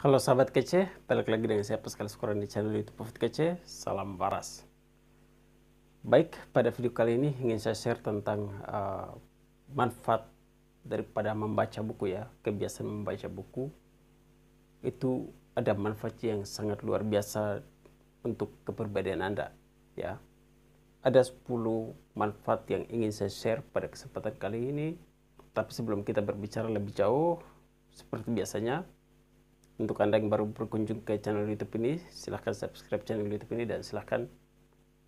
Halo sahabat kece, balik lagi dengan saya Pascal Skoran di channel YouTube Profit Kece. Salam waras. Baik, pada video kali ini ingin saya share tentang uh, manfaat daripada membaca buku ya. Kebiasaan membaca buku itu ada manfaat yang sangat luar biasa untuk kepribadian Anda ya. Ada 10 manfaat yang ingin saya share pada kesempatan kali ini. Tapi sebelum kita berbicara lebih jauh, seperti biasanya, untuk Anda yang baru berkunjung ke channel YouTube ini, silahkan subscribe channel YouTube ini dan silahkan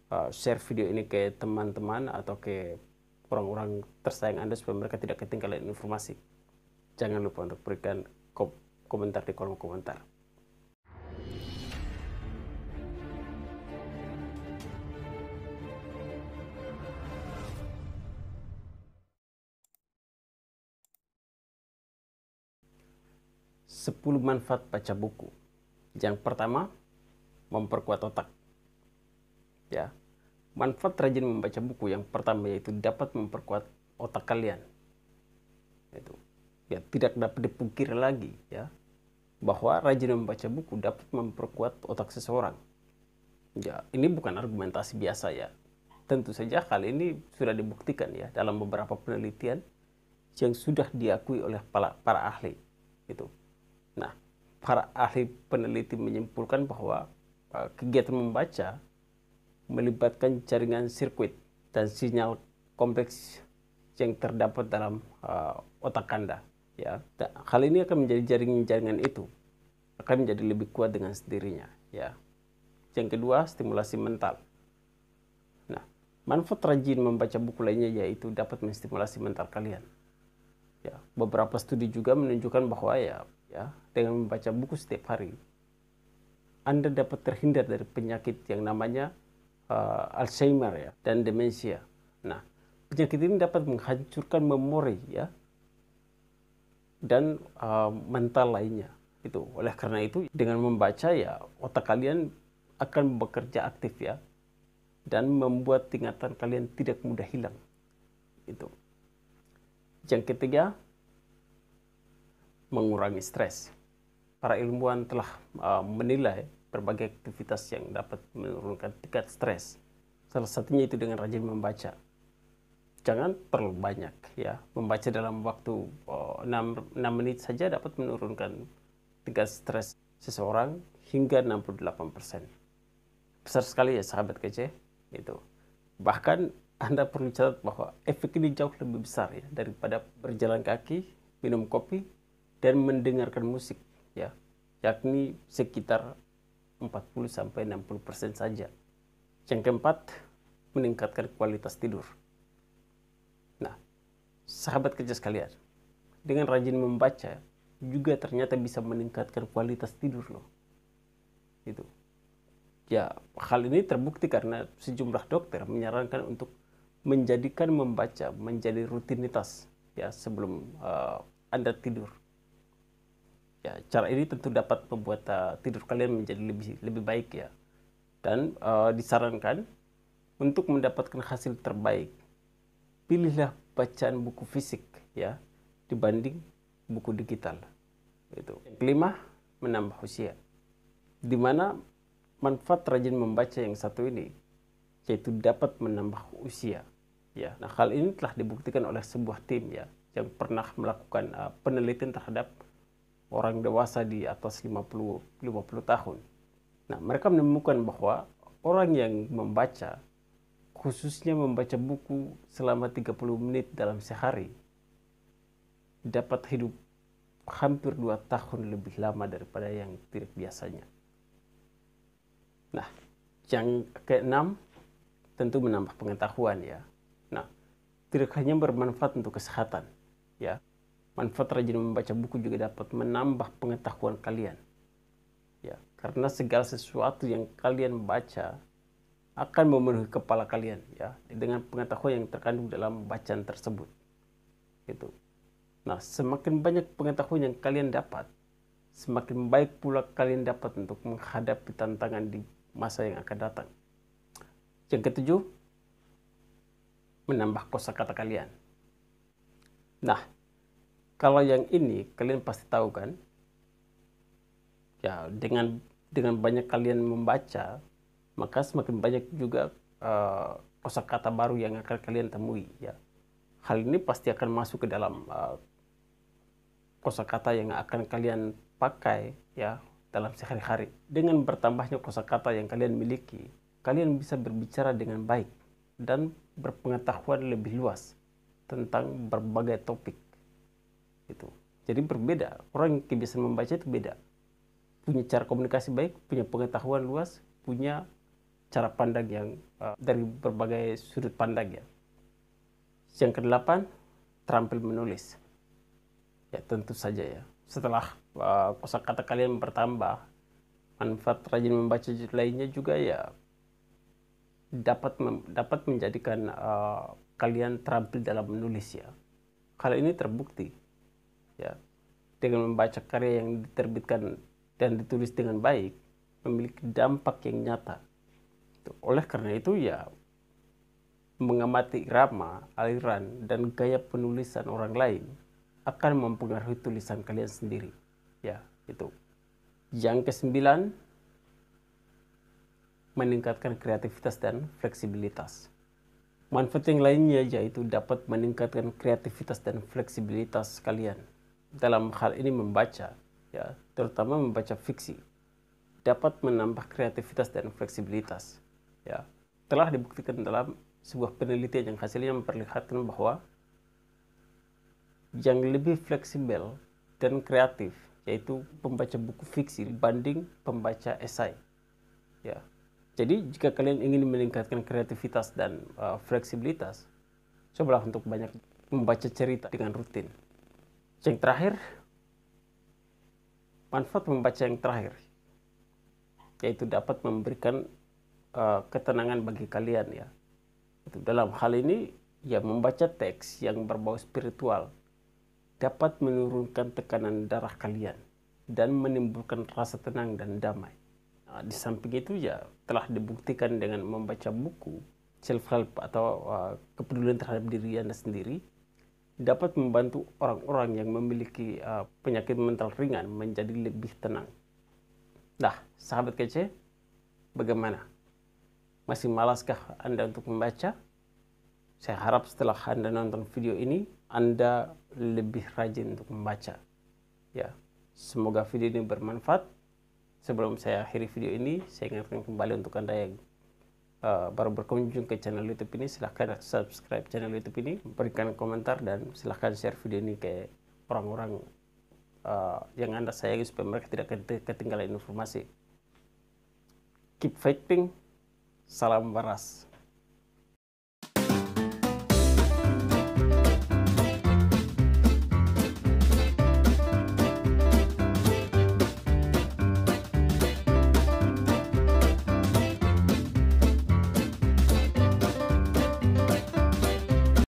uh, share video ini ke teman-teman atau ke orang-orang tersayang Anda supaya mereka tidak ketinggalan informasi. Jangan lupa untuk berikan komentar di kolom komentar. 10 manfaat baca buku. Yang pertama, memperkuat otak. Ya. Manfaat rajin membaca buku yang pertama yaitu dapat memperkuat otak kalian. Itu. Ya, tidak dapat dipungkiri lagi ya bahwa rajin membaca buku dapat memperkuat otak seseorang. Ya, ini bukan argumentasi biasa ya. Tentu saja hal ini sudah dibuktikan ya dalam beberapa penelitian yang sudah diakui oleh para, para ahli. Itu para ahli peneliti menyimpulkan bahwa eh, kegiatan membaca melibatkan jaringan sirkuit dan sinyal kompleks yang terdapat dalam uh, otak Anda ya. Hal ini akan menjadi jaringan-jaringan itu akan menjadi lebih kuat dengan sendirinya ya. Yang kedua, stimulasi mental. Nah, manfaat rajin membaca buku lainnya yaitu dapat menstimulasi mental kalian. Ya, beberapa studi juga menunjukkan bahwa ya ya dengan membaca buku setiap hari Anda dapat terhindar dari penyakit yang namanya uh, Alzheimer ya dan demensia. Nah, penyakit ini dapat menghancurkan memori ya dan uh, mental lainnya itu. Oleh karena itu dengan membaca ya otak kalian akan bekerja aktif ya dan membuat ingatan kalian tidak mudah hilang. Itu. Yang ketiga, mengurangi stres. Para ilmuwan telah uh, menilai berbagai aktivitas yang dapat menurunkan tingkat stres. Salah satunya itu dengan rajin membaca. Jangan terlalu banyak ya. Membaca dalam waktu uh, 6, 6 menit saja dapat menurunkan tingkat stres seseorang hingga 68%. Besar sekali ya sahabat kece itu. Bahkan Anda perlu catat bahwa efek ini jauh lebih besar ya daripada berjalan kaki, minum kopi, dan mendengarkan musik ya yakni sekitar 40 sampai 60% saja. Yang keempat, meningkatkan kualitas tidur. Nah, sahabat kerja sekalian, dengan rajin membaca juga ternyata bisa meningkatkan kualitas tidur loh. Itu. Ya, hal ini terbukti karena sejumlah dokter menyarankan untuk menjadikan membaca menjadi rutinitas ya sebelum uh, Anda tidur Ya, cara ini tentu dapat membuat uh, tidur kalian menjadi lebih lebih baik ya. Dan uh, disarankan untuk mendapatkan hasil terbaik, pilihlah bacaan buku fisik ya dibanding buku digital. Itu. kelima, menambah usia. Di mana manfaat rajin membaca yang satu ini yaitu dapat menambah usia. Ya. Nah, hal ini telah dibuktikan oleh sebuah tim ya yang pernah melakukan uh, penelitian terhadap orang dewasa di atas 50 50 tahun. Nah, mereka menemukan bahwa orang yang membaca khususnya membaca buku selama 30 menit dalam sehari dapat hidup hampir 2 tahun lebih lama daripada yang tidak biasanya. Nah, yang keenam tentu menambah pengetahuan ya. Nah, tidak hanya bermanfaat untuk kesehatan ya, manfaat rajin membaca buku juga dapat menambah pengetahuan kalian. Ya, karena segala sesuatu yang kalian baca akan memenuhi kepala kalian ya dengan pengetahuan yang terkandung dalam bacaan tersebut. Gitu. Nah, semakin banyak pengetahuan yang kalian dapat, semakin baik pula kalian dapat untuk menghadapi tantangan di masa yang akan datang. Yang ketujuh, menambah kosakata kalian. Nah, kalau yang ini kalian pasti tahu kan? Ya, dengan dengan banyak kalian membaca, maka semakin banyak juga uh, kosakata baru yang akan kalian temui ya. Hal ini pasti akan masuk ke dalam uh, kosakata yang akan kalian pakai ya dalam sehari-hari. Dengan bertambahnya kosakata yang kalian miliki, kalian bisa berbicara dengan baik dan berpengetahuan lebih luas tentang berbagai topik gitu jadi berbeda orang yang kebiasaan membaca itu beda punya cara komunikasi baik punya pengetahuan luas punya cara pandang yang uh, dari berbagai sudut pandang ya yang kedelapan terampil menulis ya tentu saja ya setelah uh, kosakata kalian bertambah manfaat rajin membaca lainnya juga ya dapat mem, dapat menjadikan uh, kalian terampil dalam menulis ya. Hal ini terbukti ya dengan membaca karya yang diterbitkan dan ditulis dengan baik memiliki dampak yang nyata. Oleh karena itu ya mengamati irama, aliran, dan gaya penulisan orang lain akan mempengaruhi tulisan kalian sendiri. Ya, itu. Yang kesembilan, meningkatkan kreativitas dan fleksibilitas. Manfaat yang lainnya yaitu dapat meningkatkan kreativitas dan fleksibilitas kalian dalam hal ini membaca, ya, terutama membaca fiksi, dapat menambah kreativitas dan fleksibilitas. Ya, telah dibuktikan dalam sebuah penelitian yang hasilnya memperlihatkan bahwa yang lebih fleksibel dan kreatif yaitu pembaca buku fiksi dibanding pembaca esai. Ya. Jadi jika kalian ingin meningkatkan kreativitas dan uh, fleksibilitas, cobalah untuk banyak membaca cerita dengan rutin yang terakhir manfaat membaca yang terakhir yaitu dapat memberikan uh, ketenangan bagi kalian ya dalam hal ini ya membaca teks yang berbau spiritual dapat menurunkan tekanan darah kalian dan menimbulkan rasa tenang dan damai nah, di samping itu ya telah dibuktikan dengan membaca buku self help atau uh, kepedulian terhadap diri anda sendiri dapat membantu orang-orang yang memiliki uh, penyakit mental ringan menjadi lebih tenang. Nah, sahabat kece, bagaimana? Masih malaskah Anda untuk membaca? Saya harap setelah Anda nonton video ini, Anda lebih rajin untuk membaca. Ya, semoga video ini bermanfaat. Sebelum saya akhiri video ini, saya ingatkan kembali untuk Anda yang Eh, baru berkunjung ke channel YouTube ini silahkan subscribe channel YouTube ini berikan komentar dan silahkan share video ini ke orang-orang uh, yang anda sayangi supaya mereka tidak ketinggalan informasi keep fighting salam waras